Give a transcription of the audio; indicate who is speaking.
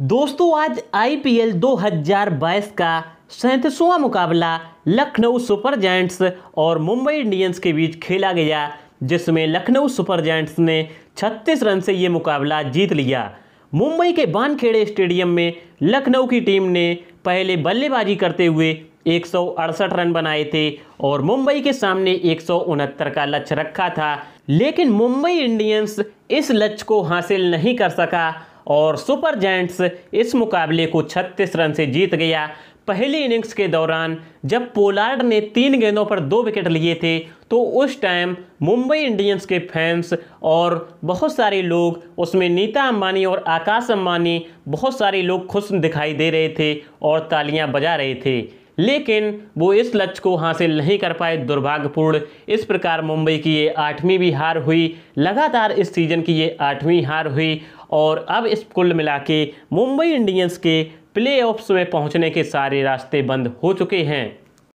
Speaker 1: दोस्तों आज आईपीएल 2022 का सैंतीसवां मुकाबला लखनऊ सुपर जैंट्स और मुंबई इंडियंस के बीच खेला गया जिसमें लखनऊ सुपर जैंट्स ने 36 रन से ये मुकाबला जीत लिया मुंबई के बानखेड़े स्टेडियम में लखनऊ की टीम ने पहले बल्लेबाजी करते हुए एक रन बनाए थे और मुंबई के सामने एक का लक्ष्य रखा था लेकिन मुंबई इंडियंस इस लक्ष्य को हासिल नहीं कर सका और सुपर जैंट्स इस मुकाबले को 36 रन से जीत गया पहली इनिंग्स के दौरान जब पोलार्ड ने तीन गेंदों पर दो विकेट लिए थे तो उस टाइम मुंबई इंडियंस के फैंस और बहुत सारे लोग उसमें नीता अंबानी और आकाश अंबानी बहुत सारे लोग खुश दिखाई दे रहे थे और तालियां बजा रहे थे लेकिन वो इस लक्ष्य को हासिल नहीं कर पाए दुर्भाग्यपूर्ण इस प्रकार मुंबई की ये आठवीं भी हार हुई लगातार इस सीज़न की ये आठवीं हार हुई और अब इस कुल मिला के मुंबई इंडियंस के प्लेऑफ्स में पहुंचने के सारे रास्ते बंद हो चुके हैं